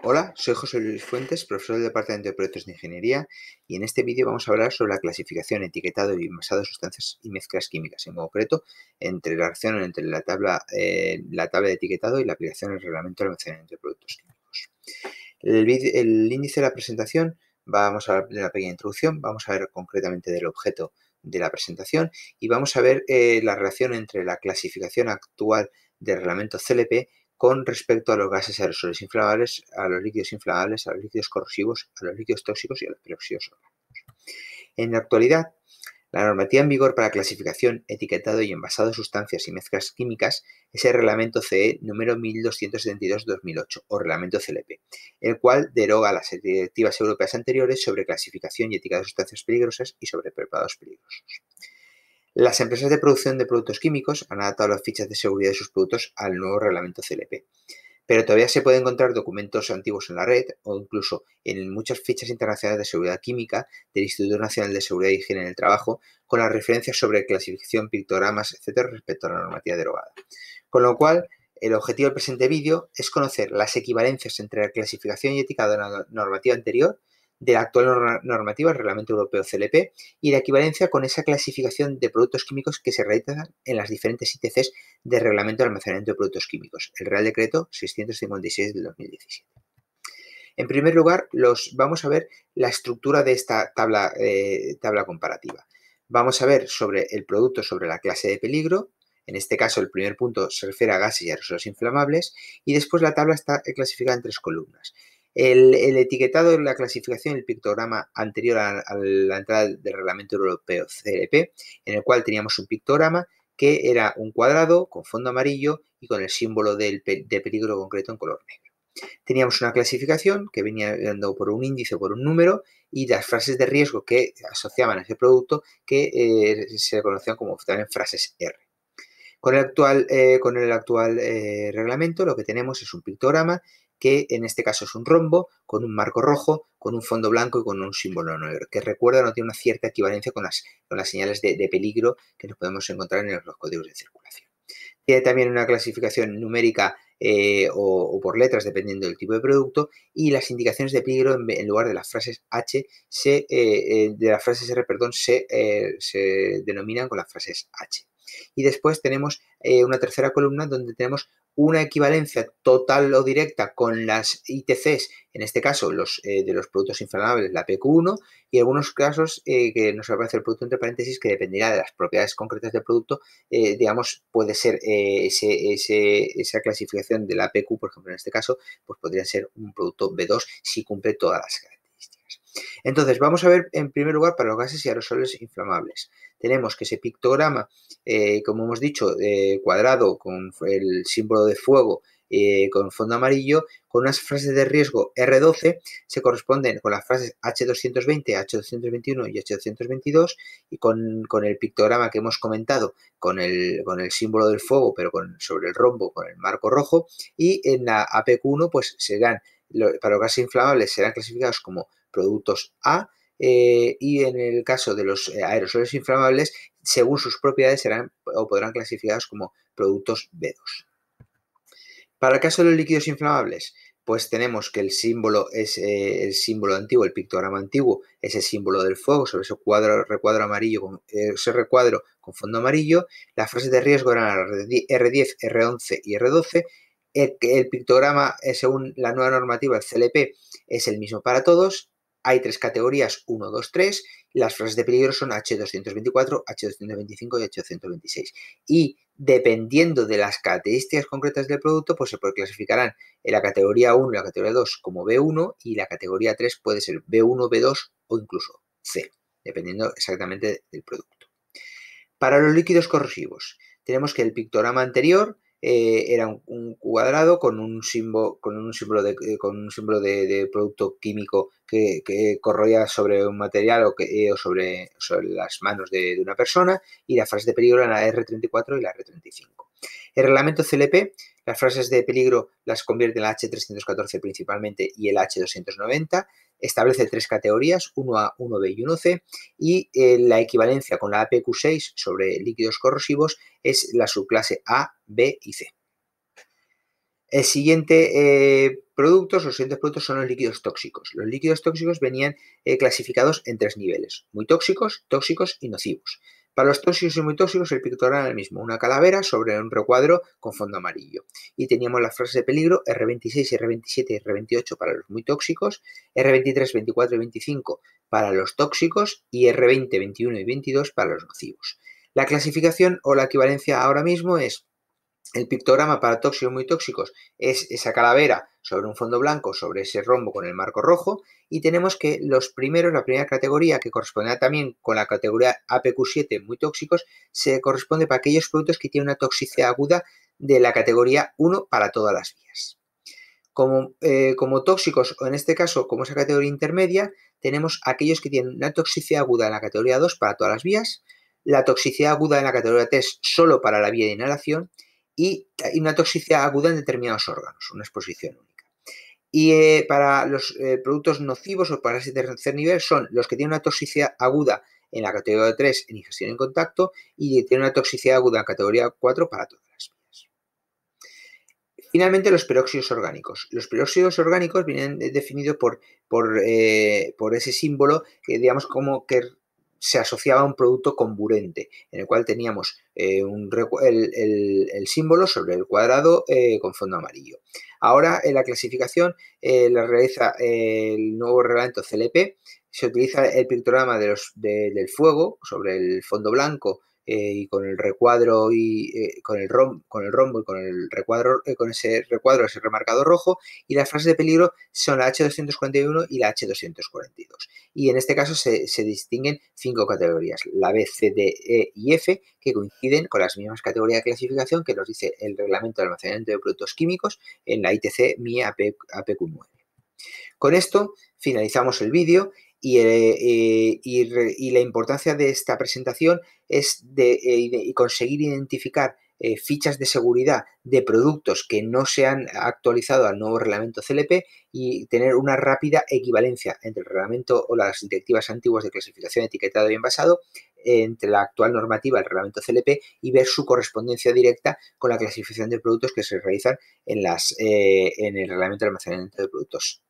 Hola, soy José Luis Fuentes, profesor del Departamento de Proyectos de Ingeniería y en este vídeo vamos a hablar sobre la clasificación, etiquetado y envasado de sustancias y mezclas químicas, en concreto entre la relación entre la tabla, eh, la tabla de etiquetado y la aplicación del reglamento de almacenamiento de productos químicos. El, índice de la presentación, vamos a hablar de la pequeña introducción, vamos a ver concretamente del objeto de la presentación y vamos a ver eh, la relación entre la clasificación actual del reglamento CLP con respecto a los gases aerosoles inflamables, a los líquidos inflamables, a los líquidos corrosivos, a los líquidos tóxicos y a los peróxidos En la actualidad, la normativa en vigor para clasificación, etiquetado y envasado de sustancias y mezclas químicas es el Reglamento CE número 1272-2008 o Reglamento CLP, el cual deroga las directivas europeas anteriores sobre clasificación y etiquetado de sustancias peligrosas y sobre preparados peligrosos. Las empresas de producción de productos químicos han adaptado las fichas de seguridad de sus productos al nuevo reglamento CLP, pero todavía se pueden encontrar documentos antiguos en la red o incluso en muchas fichas internacionales de seguridad química del Instituto Nacional de Seguridad y e Higiene en el Trabajo con las referencias sobre clasificación, pictogramas, etcétera, respecto a la normativa derogada. Con lo cual, el objetivo del presente vídeo es conocer las equivalencias entre la clasificación y etiquetado de la normativa anterior de la actual normativa, el Reglamento Europeo CLP, y la equivalencia con esa clasificación de productos químicos que se realiza en las diferentes ITCs del Reglamento de Almacenamiento de Productos Químicos, el Real Decreto 656 del 2017. En primer lugar, los, vamos a ver la estructura de esta tabla, eh, tabla comparativa. Vamos a ver sobre el producto, sobre la clase de peligro, en este caso, el primer punto se refiere a gases y aerosoles inflamables y después la tabla está clasificada en tres columnas. El, etiquetado etiquetado, la clasificación, el pictograma anterior a, la entrada del reglamento europeo CLP, en el cual teníamos un pictograma que era un cuadrado con fondo amarillo y con el símbolo del, de peligro concreto en color negro. Teníamos una clasificación que venía dando por un índice o por un número y las frases de riesgo que asociaban a ese producto que eh, se conocían como frases R. Con el actual, eh, eh, reglamento lo que tenemos es un pictograma que en este caso es un rombo con un marco rojo, con un fondo blanco y con un símbolo negro, que recuerda no tiene una cierta equivalencia con las, las señales de, peligro que nos podemos encontrar en los códigos de circulación. Tiene también una clasificación numérica eh, o, por letras, dependiendo del tipo de producto, y las indicaciones de peligro en, lugar de las frases H, se, eh, eh, de las frases R, perdón, se, denominan con las frases H. Y después tenemos una tercera columna donde tenemos una equivalencia total o directa con las ITCs, en este caso los eh, de los productos inflamables, la PQ1, y algunos casos eh, que nos aparece el producto entre paréntesis, que dependerá de las propiedades concretas del producto, eh, digamos, puede ser ese, esa clasificación de la PQ, por ejemplo, en este caso, pues podría ser un producto B2 si cumple todas las características. Entonces, vamos a ver en primer lugar para los gases y aerosoles inflamables. Tenemos que ese pictograma, eh, como hemos dicho, eh, cuadrado con el símbolo de fuego eh, con fondo amarillo, con unas frases de riesgo R12, se corresponden con las frases H220, H221 y H222, y con, el pictograma que hemos comentado, con el, con el símbolo del fuego, pero sobre el rombo, con el marco rojo, y en la APQ1, pues serán, para los gases inflamables serán clasificados como productos A eh, y en el caso de los eh, aerosoles inflamables, según sus propiedades serán o podrán clasificados como productos B2. Para el caso de los líquidos inflamables, pues tenemos que el símbolo es eh, el símbolo antiguo, el pictograma antiguo, es el símbolo del fuego sobre ese cuadro, recuadro amarillo, con, ese recuadro con fondo amarillo. Las frases de riesgo eran R10, R11 y R12. El, el pictograma, según la nueva normativa, el CLP, es el mismo para todos. Hay tres categorías, 1, 2, 3. Las frases de peligro son H224, H225 y H226. Y dependiendo de las características concretas del producto, pues se clasificarán en la categoría 1 y la categoría 2 como B1 y la categoría 3 puede ser B1, B2 o incluso C, dependiendo exactamente del producto. Para los líquidos corrosivos, tenemos que el pictograma anterior eh, era un, cuadrado con un símbolo, con un símbolo de, eh, con un símbolo de, producto químico que, corroía sobre un material o, que, eh, sobre, sobre, las manos de, de, una persona y la frase de peligro era la R34 y la R35. El reglamento CLP, las frases de peligro las convierte en la H314 principalmente y el H290. Establece tres categorías, 1A, 1B y 1C. Y eh, la equivalencia con la APQ6 sobre líquidos corrosivos es la subclase A, B y C. El siguiente eh, los siguientes productos son los líquidos tóxicos. Los líquidos tóxicos venían eh, clasificados en tres niveles, muy tóxicos, tóxicos y nocivos. Para los tóxicos y muy tóxicos, el pictograma era el mismo, una calavera sobre un recuadro con fondo amarillo. Y teníamos las frases de peligro R26, R27 y R28 para los muy tóxicos, R23, 24 y 25 para los tóxicos y R20, 21 y 22 para los nocivos. La clasificación o la equivalencia ahora mismo es el pictograma para tóxicos y muy tóxicos es esa calavera sobre un fondo blanco, sobre ese rombo con el marco rojo, y tenemos que los primeros, la primera categoría que corresponderá también con la categoría APQ7 muy tóxicos, se corresponde para aquellos productos que tienen una toxicidad aguda de la categoría 1 para todas las vías. Como, eh, como tóxicos, o en este caso como esa categoría intermedia, tenemos aquellos que tienen una toxicidad aguda en la categoría 2 para todas las vías, la toxicidad aguda en la categoría 3 solo para la vía de inhalación y una toxicidad aguda en determinados órganos, una exposición 1. Y eh, para los eh, productos nocivos o para ese tercer nivel son los que tienen una toxicidad aguda en la categoría 3 en ingestión en contacto y tienen una toxicidad aguda en categoría 4 para todas las vías. Finalmente, los peróxidos orgánicos. Los peróxidos orgánicos vienen eh, definidos por, por ese símbolo que, digamos, como que se asociaba a un producto comburente, en el cual teníamos eh, el, símbolo sobre el cuadrado eh, con fondo amarillo. Ahora en la clasificación eh, la realiza el nuevo reglamento CLP, se utiliza el pictograma del fuego sobre el fondo blanco eh, y con el recuadro y eh, con, el rom, con el rombo y con el recuadro, eh, con ese recuadro, ese remarcado rojo, y las frases de peligro son la H241 y la H242. Y en este caso se, distinguen cinco categorías, la B, C, D, E y F, que coinciden con las mismas categorías de clasificación que nos dice el reglamento de almacenamiento de productos químicos en la ITC MIE APQ9. Con esto finalizamos el vídeo eh, eh, y, la importancia de esta presentación es de, eh, conseguir identificar fichas de seguridad de productos que no se han actualizado al nuevo reglamento CLP y tener una rápida equivalencia entre el reglamento o las directivas antiguas de clasificación, etiquetado y envasado entre la actual normativa, el reglamento CLP, y ver su correspondencia directa con la clasificación de productos que se realizan en, las, en el reglamento de almacenamiento de productos.